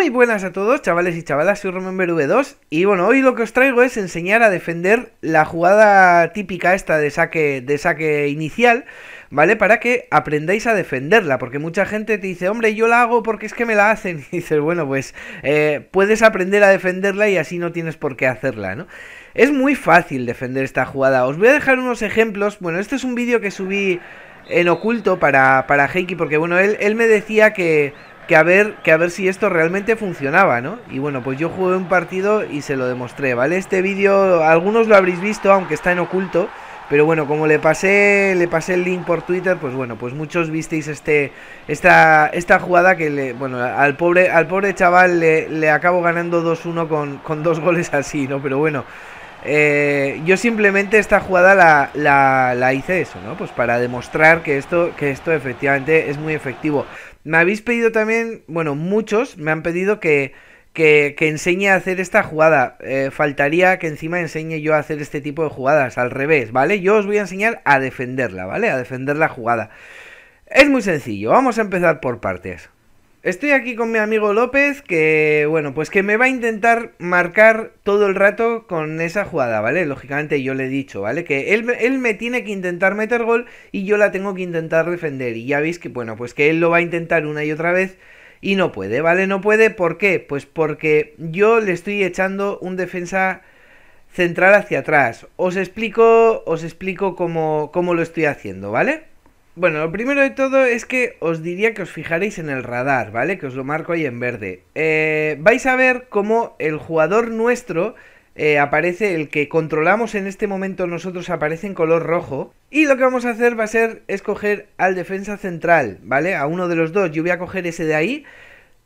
Muy buenas a todos, chavales y chavalas, soy Remember V2 y bueno, hoy lo que os traigo es enseñar a defender la jugada típica esta de saque, de saque inicial, ¿vale? Para que aprendáis a defenderla, porque mucha gente te dice, hombre, yo la hago porque es que me la hacen, y dices, bueno, pues eh, puedes aprender a defenderla y así no tienes por qué hacerla, ¿no? Es muy fácil defender esta jugada, os voy a dejar unos ejemplos, bueno, este es un vídeo que subí en oculto para, para Heiki, porque bueno, él, él me decía que que a ver, que a ver si esto realmente funcionaba, ¿no? Y bueno, pues yo jugué un partido y se lo demostré, ¿vale? Este vídeo, algunos lo habréis visto, aunque está en oculto. Pero bueno, como le pasé, le pasé el link por Twitter, pues bueno, pues muchos visteis este, esta, esta jugada que le, bueno, al pobre, al pobre chaval le, le acabo ganando 2-1 con, con dos goles así, ¿no? Pero bueno, eh, yo simplemente esta jugada la, hice eso, ¿no? Pues para demostrar que esto, que esto efectivamente es muy efectivo. Me habéis pedido también, bueno, muchos me han pedido que, enseñe a hacer esta jugada. Eh, faltaría que encima enseñe yo a hacer este tipo de jugadas, al revés, ¿vale? Yo os voy a enseñar a defenderla, ¿vale? A defender la jugada. Es muy sencillo, vamos a empezar por partes. Estoy aquí con mi amigo López, que bueno, pues que me va a intentar marcar todo el rato con esa jugada, ¿vale? Lógicamente yo le he dicho, ¿vale? Que él, él, me tiene que intentar meter gol y yo la tengo que intentar defender. Y ya veis que, bueno, pues que él lo va a intentar una y otra vez y no puede, ¿vale? No puede, ¿por qué? Pues porque yo le estoy echando un defensa central hacia atrás. Os explico, os explico cómo, cómo lo estoy haciendo, ¿vale? Bueno, lo primero de todo es que os diría que os fijaréis en el radar, ¿vale? Que os lo marco ahí en verde. Eh, vais a ver cómo el jugador nuestro eh, aparece, el que controlamos en este momento nosotros aparece en color rojo. Y lo que vamos a hacer va a ser escoger al defensa central, ¿vale? A uno de los dos, yo voy a coger ese de ahí.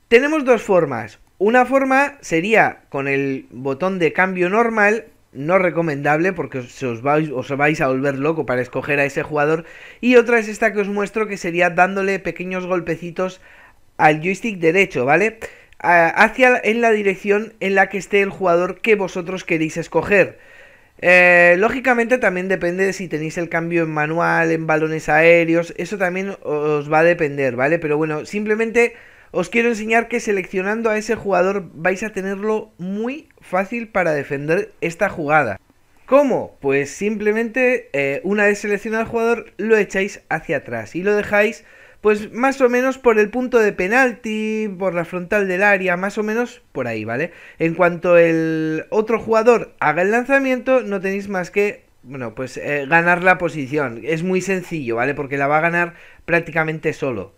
Tenemos dos formas. Una forma sería con el botón de cambio normal, no recomendable porque os, vais, os vais a volver loco para escoger a ese jugador. Y otra es esta que os muestro que sería dándole pequeños golpecitos al joystick derecho, ¿vale? hacia en la dirección en la que esté el jugador que vosotros queréis escoger. Eh, lógicamente también depende de si tenéis el cambio en manual, en balones aéreos, eso también os va a depender, ¿vale? Pero bueno, simplemente os quiero enseñar que seleccionando a ese jugador vais a tenerlo muy fácil para defender esta jugada. ¿Cómo? Pues simplemente eh, una vez seleccionado al jugador lo echáis hacia atrás y lo dejáis pues más o menos por el punto de penalti, por la frontal del área, más o menos por ahí, ¿vale? En cuanto el otro jugador haga el lanzamiento, no tenéis más que, bueno, pues eh, ganar la posición. Es muy sencillo, ¿vale? Porque la va a ganar prácticamente solo.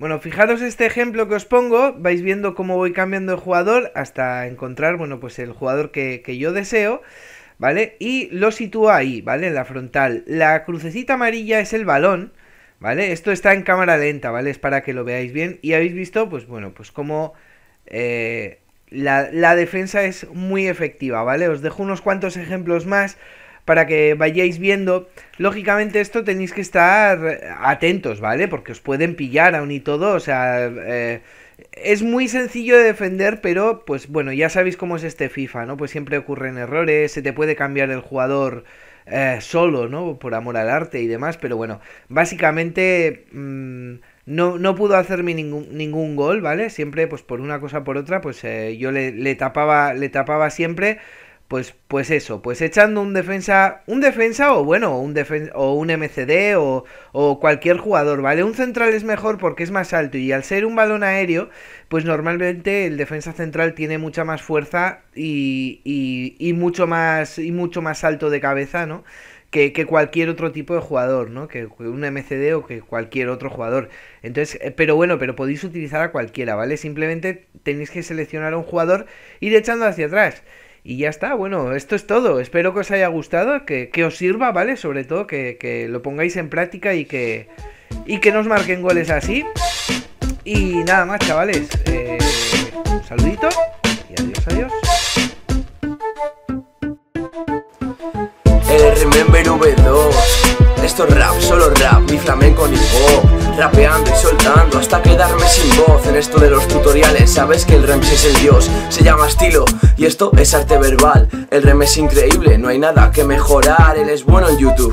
Bueno, fijaros este ejemplo que os pongo, vais viendo cómo voy cambiando de jugador hasta encontrar, bueno, pues el jugador que, yo deseo, ¿vale? Y lo sitúo ahí, ¿vale? En la frontal. La crucecita amarilla es el balón, ¿vale? Esto está en cámara lenta, ¿vale? Es para que lo veáis bien. Y habéis visto, pues bueno, pues cómo eh, la, la defensa es muy efectiva, ¿vale? Os dejo unos cuantos ejemplos más para que vayáis viendo. Lógicamente esto tenéis que estar atentos, ¿vale? Porque os pueden pillar aún y todo, o sea... Eh, es muy sencillo de defender, pero pues bueno, ya sabéis cómo es este FIFA, ¿no? Pues siempre ocurren errores, se te puede cambiar el jugador eh, solo, ¿no? Por amor al arte y demás, pero bueno, básicamente mm, no, pudo hacerme ningún, ningún, gol, ¿vale? Siempre pues por una cosa por otra, pues eh, yo le, le, tapaba, le tapaba siempre. Pues, pues eso, pues echando un defensa, un defensa o bueno, un o un MCD o, cualquier jugador, ¿vale? Un central es mejor porque es más alto y al ser un balón aéreo, pues normalmente el defensa central tiene mucha más fuerza y, y, y mucho más y mucho más alto de cabeza, ¿no? Que, que, cualquier otro tipo de jugador, ¿no? Que, un MCD o que cualquier otro jugador. Entonces, eh, pero bueno, pero podéis utilizar a cualquiera, ¿vale? Simplemente tenéis que seleccionar a un jugador y ir echando hacia atrás. Y ya está, bueno, esto es todo. Espero que os haya gustado, que, os sirva, ¿vale? Sobre todo que, lo pongáis en práctica y que, y que nos marquen goles así. Y nada más, chavales. Eh, un saludito y adiós, adiós. Esto rap, solo rap, mi flamenco ni Rapeando y soltando hasta quedarme sin voz En esto de los tutoriales sabes que el rems es el dios Se llama estilo y esto es arte verbal El rem es increíble, no hay nada que mejorar Él es bueno en YouTube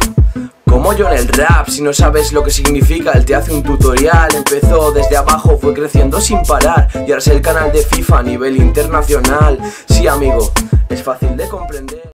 como yo en el rap, si no sabes lo que significa, él te hace un tutorial. Empezó desde abajo, fue creciendo sin parar. Y ahora es el canal de FIFA a nivel internacional. Sí, amigo, es fácil de comprender.